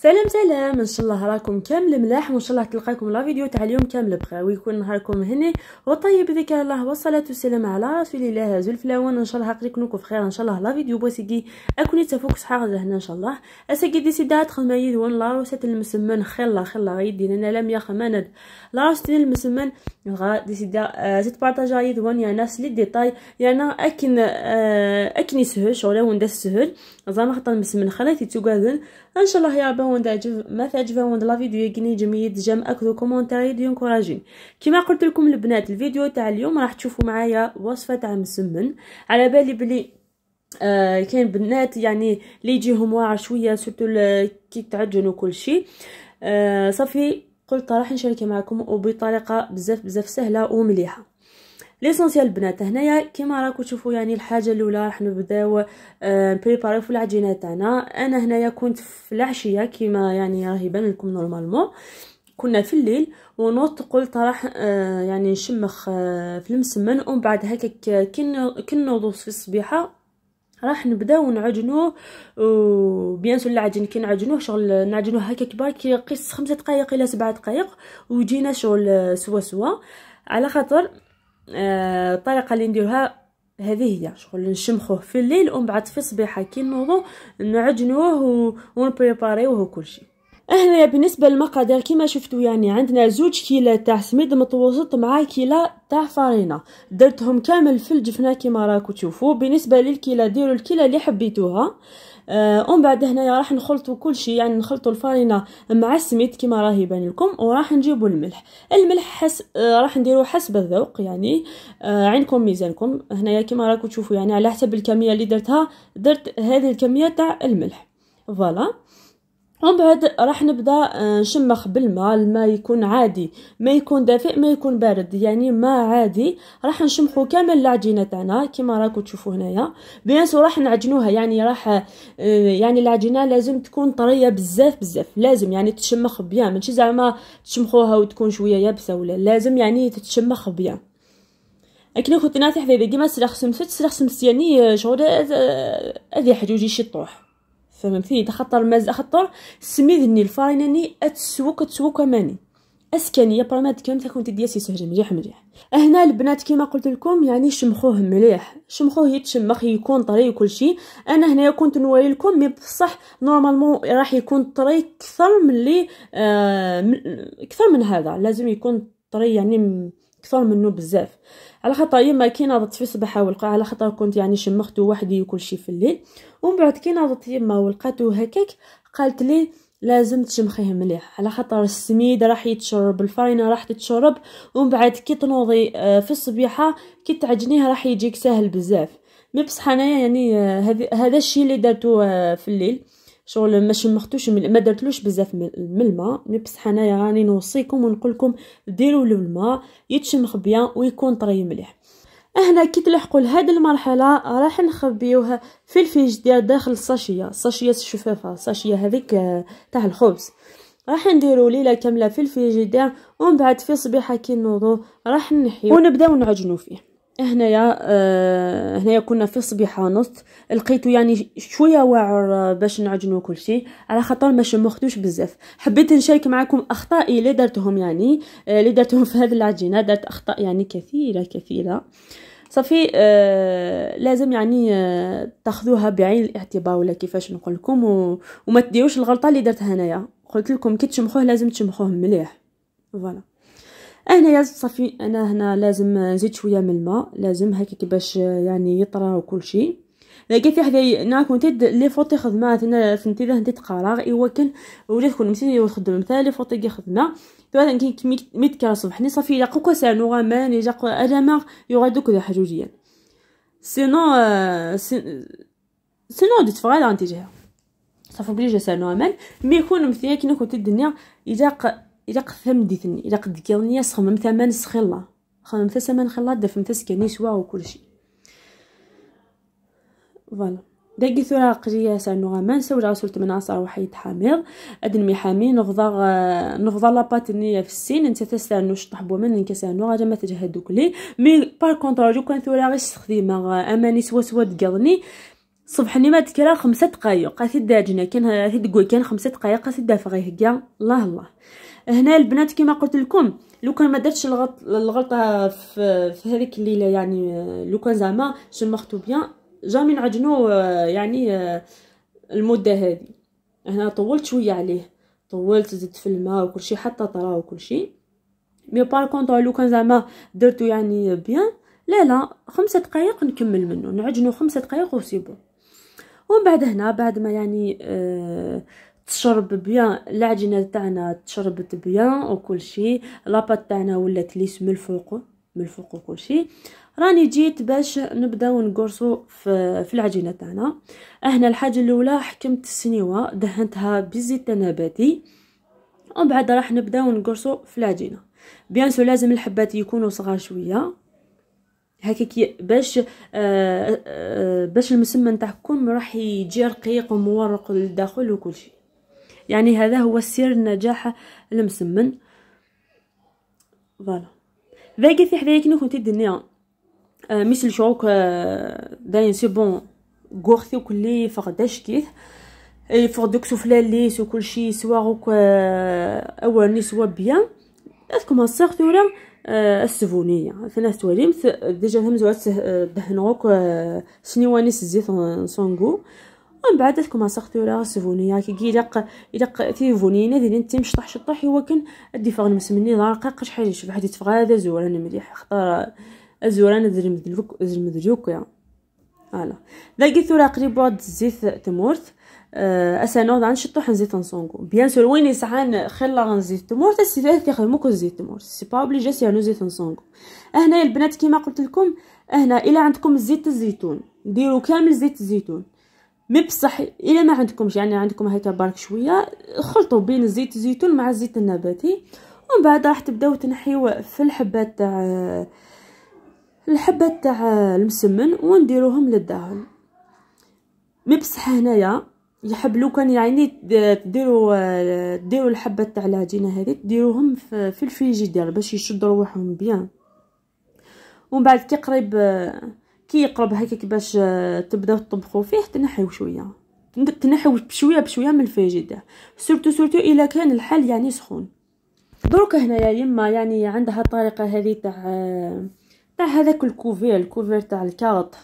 سلام سلام ان شاء الله راكم كامل ملاح وان شاء الله تلقاكم لا فيديو تاع اليوم كامل بخير ويكون نهاركم هني وطيب ذكر الله والصلاه والسلام على رسول الله ذو الفلاوان ان شاء الله قريكم نكون بخير ان شاء الله لا فيديو بوسيدي اكوني تفوق صحه هنا ان شاء الله اسكي دي سيدات تخدم يد وان لا روسه المسمن خلا خلا غيدي انا لم يا خماند لا روسه المسمن غا دي سيدا زيد بارطاجا يد وان يا ناس لي ديتاي يعني اكن اكن اكني سهل شغله وندس سهل زعما خاطر المسمن خلاتي تيتوغادن ان شاء الله يا ربي هون عجب ما تعجبها هون لا فيديو يقني جميل جام اكلو كومونتاري دي انكوراجين كما قلت لكم البنات الفيديو تاع اليوم راح تشوفوا معايا وصفه تاع مسمن على بالي بلي آه كاين بنات يعني اللي يجيهم واعر شويه سورتو كي تعجن وكل شيء آه صافي قلت راح نشارك معكم وبطريقه بزاف بزاف سهله ومليحه ليسونسيال بنات هنايا كيما راكم تشوفوا يعني الحاجه الاولى راح نبداو آه، نبريباريو في العجينه تاعنا انا هنايا كنت في العشيه كيما يعني راهي بان لكم نورمالمون كنا في الليل ونوضت قلت راح آه، يعني نشمخ آه، في المسمن ومن بعد هكا كي في الصبيحه راح نبداو نعجنوه وبيان سو العجن كي نعجنوه شغل نعجنوه هكا كبار كي يقيس خمسة دقائق الى سبعة دقائق ويجينا شغل سوا سوا على خاطر الطريقه آه، اللي نديروها هذه هي شغل نشمخوه في الليل ومن بعد في الصبيحه كي نوضو نعجنوه ونبريباريوه كلشي هنايا بالنسبه للمقادير كما شفتوا يعني عندنا زوج كيلا تاع سميد متوسط مع كيلا تاع فارينه درتهم كامل في الجفنه كما راكم تشوفوا بالنسبه للكيلا ديروا الكيلا اللي حبيتوها ومن آه، بعد هنايا راح نخلطوا كل شيء يعني نخلطوا الفارينه مع السميد كما راهي بان لكم وراح نجيبوا الملح الملح حس... آه، راح نديروا حسب الذوق يعني آه، عندكم ميزانكم هنايا كما راكم تشوفوا يعني على حسب الكميه اللي درتها درت هذه الكميه تاع الملح فوالا ومن بعد راح نبدا آه، نشمخ بالماء الماء يكون عادي ما يكون دافئ ما يكون بارد يعني ما عادي راح نشمخو كامل العجينه تاعنا كما راكم تشوفوا هنايا بيان سو راح نعجنوها يعني راح آه، يعني العجينه لازم تكون طريه بزاف بزاف لازم يعني تشمخ بيان ماشي زعما تشمخوها وتكون شويه يابسه ولا لازم يعني تتشمخ بيان اكن خوتي ناس حبيبي كيما سلاخ سمسات سلاخ يعني آه، شغل هذه حجوجي شي طوح فهمتيني خاطر ماز اخطر سميدني الفاريناني اتسوك اتسوك ماني اسكانيه برماد كامل تكون تديا سيسهل مليح مليح هنا البنات كيما قلت لكم يعني شمخوه مليح شمخوه يتشمخ يكون طري وكل شيء انا هنايا كنت نوري لكم مي بصح نورمالمون راح يكون طري اكثر من اللي آه اكثر من هذا لازم يكون طري يعني كثر منه بزاف على خاطر يما كي ناضت في الصباح ولقى على خاطر كنت يعني شمخت وحدي شيء في الليل ومن بعد كي ناضت يما ولقاتو هكاك قالت لي لازم تشمخيه مليح على خاطر السميد راح يتشرب الفرينه راح تتشرب ومن بعد كي تنوضي آه، في الصبيحه كي تعجنيه راح يجيك سهل بزاف مي بصح انايا يعني آه، هذا الشيء اللي درتو آه، في الليل شغل ما شمختوش ما درتلوش بزاف من الماء مي بصح انايا راني نوصيكم لكم ديروا له الماء يتشمخ بيان ويكون طري مليح هنا كي تلحقوا لهاد المرحله راح نخبيوها في الفيج ديال داخل الصاشيه صاشيه الشفافه الساشيه هذيك آه، تاع الخبز راح نديرو ليله كامله في الفريجيدير ومن بعد في صبيحه كي نوضو راح نحيو ونبداو نعجنو فيه هنايا آه هنايا كنا في الصبيحة نص لقيتو يعني شوية واعر باش نعجنو كل شيء على خاطر ما شمختوش بزاف حبيت نشارك معكم اخطائي اللي درتهم يعني آه، اللي درتهم في هذه العجينة درت اخطاء يعني كثيرة كثيرة صافي آه لازم يعني آه تاخذوها بعين الاعتبار ولا كيفاش نقول لكم و... وما تديروش الغلطه اللي درتها هنايا قلت لكم كي تشمخوه لازم تشمخوه مليح فوالا يا صافي انا هنا لازم نزيد شويه من الماء لازم هكاك باش آه، يعني يطرى وكل شيء لقيت حدا ناكون تد لي فوطي خدمه تنا فهمتي ذا نتي قرار ايوا كان ولا تكون مسيني وخدم مثلا لي فوطي كي خدمه تو كي ميت كرا صبحني صافي لاقو كو سان نورا مان يجا ادما يغا دوك ذا حجوجيا سينو آه، سينو دي تفغال غنتي صافي بلي جا سان مان مي يكون مثلا كي نكون تدنيا الدنيا الا قثم ديتني الا قد كيرني سخمم ثمن سخلا خمم ثمن خلا دفم تسكني سوا وكلشي فوالا داكي ثورة سانو نغمان سول غسلت من عصا وحيد حامير ادن محامي نفضا نفضا لاباط النية في السين انت تسانو شطح بومن انك سانو غادا ما تجهدوك لي مي بار كونطرا جو كان ثورا غي استخدمها اماني سوا سوا تقضني صبحني ما تكرا خمسة دقايق قاسي داجنا كان هاتي دقوي كان خمسة دقايق قاسي دافا غي هكا الله الله هنا البنات كما قلت لكم لو كان ما درتش الغلطه في, في هذيك الليله يعني لو كان زعما شمختو بيان جامي نعجنو آه، يعني آه، المده هذه هنا طولت شويه عليه طولت زدت في الماء وكل شيء حتى طرا وكل شيء مي بار كونطر لو كان زعما درتو يعني بيان لا لا خمسة دقائق نكمل منه نعجنو خمسة دقائق وسيبو ومن بعد هنا بعد ما يعني آه تشرب بيان العجينه تاعنا تشربت بيان وكل شيء لاباط تاعنا ولات ليس من الفوق من الفوق وكل شيء راني جيت باش نبداو نقرصو في, في العجينه تاعنا هنا الحاجه الاولى حكمت السنيوه دهنتها بالزيت النباتي ومن بعد راح نبداو نقرصو في العجينه بيان سو لازم الحبات يكونوا صغار شويه هكاك باش آآ آه، آآ آه، باش المسمن تاعكم راح يجي رقيق ومورق للداخل وكل شيء يعني هذا هو سر نجاح المسمن فوالا باقي في حدايا كي كنت آه، الدنيا مثل شوك آه، داين سي بون غورثي وكلي فقداش اي فور دوك لي سو كلشي سوا غوك آه، ني سوا بيان اذكم الصغ ثورا السفونية ثلاث تواليم ديجا ثم زوات دهنوك شنيوانيس الزيت نصونكو ومن بعد ولا سفوني سفونيا يعني كي يدق يدق تيفونينا ديال انت مشطح شطح هو كان ادي فغن مسمني رقيق شحال شبح ديت هذا زوران مليح خطر زوران درم مدلوك زرم دلوك يا فوالا لقيت ثورا قريب واد الزيت تمورت آه، اسانو غان شطوح نزيت نصونكو بيان سور وين يسعان خلا غنزيت تمورت السي ثلاث كيخدمو كو زيت تمورت سي با اوبليجي سيرنو زيت نصونكو هنا البنات كيما قلت لكم هنا الا عندكم زيت الزيتون ديروا كامل زيت الزيتون مي بصح الا ما عندكمش يعني عندكم هكا بارك شويه خلطوا بين زيت الزيتون مع الزيت النباتي ومن بعد راح تبداو تنحيو في الحبات تاع الحبات تاع المسمن ونديروهم للدهن مي بصح هنايا يحب لو كان يعني ديروا ديروا الحبات تاع العجينه هذه ديروهم في الفريجيدير باش يشدوا روحهم بيان ومن بعد كي قريب كي يقرب هكاك باش آه، تبداو تطبخوا فيه تنحيو شويه تنحيو بشويه بشويه من الفريجيدير سورتو سورتو الا كان الحل يعني سخون دروك هنايا يما يعني عندها الطريقه هذه تاع آه، تاع هذاك الكوفير الكوفير تاع الكارط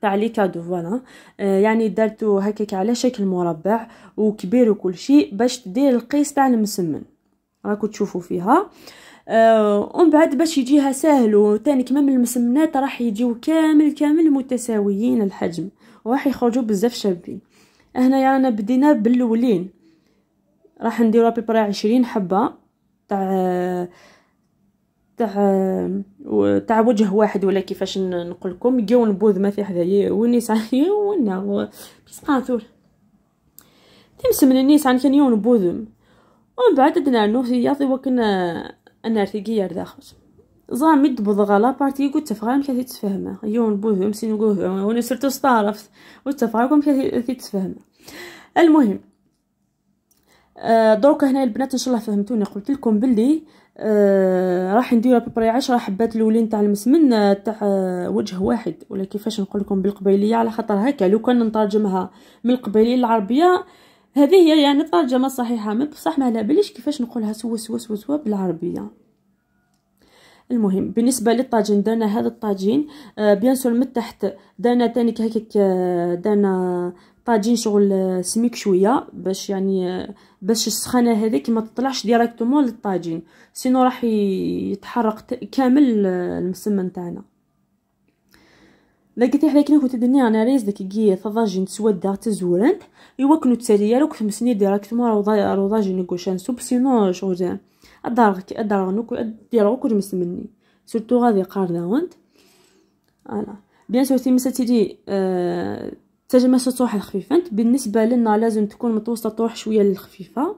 تاع لي كادو فوالا آه، يعني درتو هكاك على شكل مربع وكبير وكل شيء باش تدير القيس تاع المسمن راكو تشوفوا فيها آه آه، ومن بعد باش يجيها ساهل وثاني كمان من المسمنات راح يجيو كامل كامل متساويين الحجم وراح يخرجوا بزاف شابين هنا رانا بدينا باللولين راح نديرو بيبري عشرين حبه تاع تاع تاع وجه واحد ولا كيفاش نقول لكم يجيو نبوذ ما في حدايا ونيس عليا ونا بس قاثور تمسم النيس عن كان يون بوذم ومن بعد دنا نوسي ياضي وكنا أنا yer يا Ẓam mi d-tewweḍ ɣer laparti u ttafeɣ amek ad t-tfehmeɣ. Yiwen buhum, sin uguhum, u nisirt u المهم آه دروكا هنا البنات ان شاء الله فهمتوني قلت لكم باللي آه راح نديرو ابري 10 حبات الاولين تاع المسمن آه، تاع آه، وجه واحد ولا كيفاش نقول لكم بالقبيليه على خاطر هكا لو كان نترجمها من القبيليه العربيه هذه هي يعني ترجمه صحيحه ما بصح ما على باليش كيفاش نقولها سوا سوا سوا سوا بالعربيه المهم بالنسبه للطاجين درنا هذا الطاجين آه بيان سور من تحت درنا تاني هكاك درنا طاجين شغل آه، سميك شويه باش يعني آه، باش السخانه هذيك ما تطلعش ديراكتومون للطاجين سينو راح يتحرق كامل آه، المسمن تاعنا لقيت حدا كنا كنت دني انا ريز داك كي ثضاجين تسودا تزورنت ايوا كنو تاليا لو كنت مسني ديريكت مورا روضا روضاجين كوشان سوب سينو شغل الدارك الدارنوك ديالو كنت مسمني سورتو غادي قارناونت انا بيان سور تيمسا تيدي أه... تجمع سطوح الخفيفة بالنسبة لنا لازم تكون متوسطة طوح شوية للخفيفة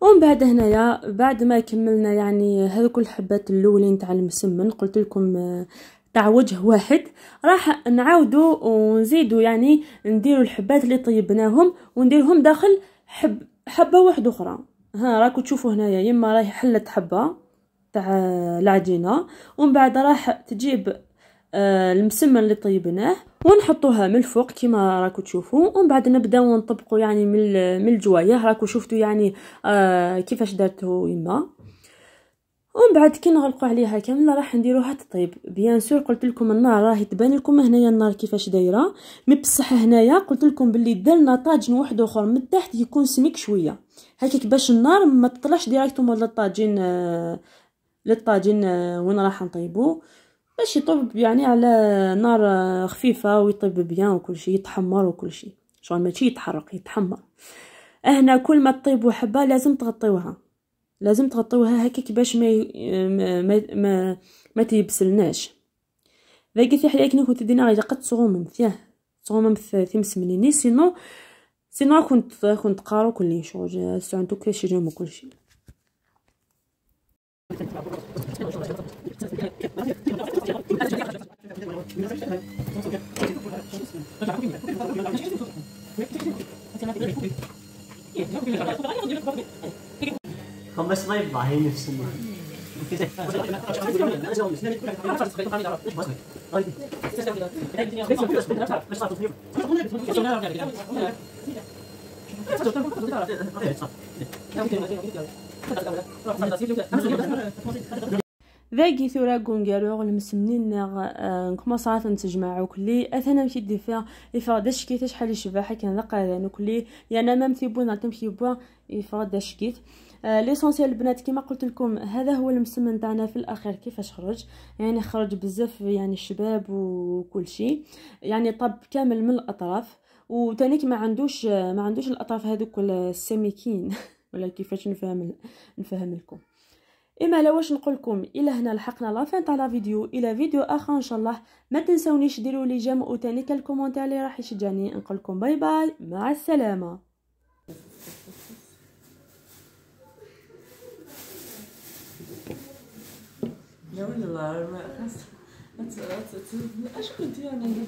ومن بعد هنايا بعد ما كملنا يعني هذوك الحبات الاولين تاع المسمن قلت لكم آه، تاع وجه واحد راح نعاودو ونزيدو يعني نديرو الحبات اللي طيبناهم ونديرهم داخل حب حبه واحده اخرى ها راكو تشوفوا هنايا يما راهي حلت حبه تاع العجينه ومن بعد راح تجيب آه المسمن اللي طيبناه ونحطوها من الفوق كما راكو تشوفوا ومن بعد نبداو نطبقوا يعني من من الجوايه راكو شفتوا يعني آه كيفاش درتو يما ومن بعد كي نغلقوا عليها كامله راح نديروها تطيب بيان سور قلت لكم النار راهي تبان لكم هنايا النار كيفاش دايره مي بصح هنايا قلت لكم باللي درنا طاجن واحد اخر من تحت يكون سميك شويه هكاك باش النار ما تطلعش ديريكتومون الطاجين للطاجين آه، آه، وين راح نطيبو باش يطيب يعني على نار آه، خفيفه ويطيب بيان وكل شيء يتحمر وكل شيء شغل ماشي يتحرق يتحمر هنا كل ما تطيبوا حبه لازم تغطيوها لازم تغطوها هكاك باش ما ما ما, ما تيبسلناش ذاك في حياتك نكون تدينا غير قد صغوم مثيه صغوم مث تمس منيني سينو سينو كنت كنت قارو كل شوج سعنتو كاش جام كلشي Thank you. بس ما هي نفس ذاكي ثورا كونغارو المسمنين ناغ آه، نكما صارت نتجمع وكلي اثنا مشي ديفا يفا دشكيت شحال شباحه كان ذا قاذا نكلي يانا مام ثيبو نتمشي بوا يفا دشكيت آه، ليسونسيال البنات كما قلت لكم هذا هو المسمن تاعنا في الاخير كيفاش خرج يعني خرج بزاف يعني الشباب وكل شيء يعني طب كامل من الاطراف وتانيك ما عندوش ما عندوش الاطراف هذوك السميكين ولا كيفاش نفهم نفهم لكم اما لا واش نقول لكم الى هنا لحقنا لا فين تاع لا فيديو الى فيديو اخر ان شاء الله ما تنسونيش ديروا لي جيم وتانيك الكومونتير اللي راح يشجعني نقول لكم باي باي مع السلامه i was a lot of, that's, that's, that's, that's, I should do it.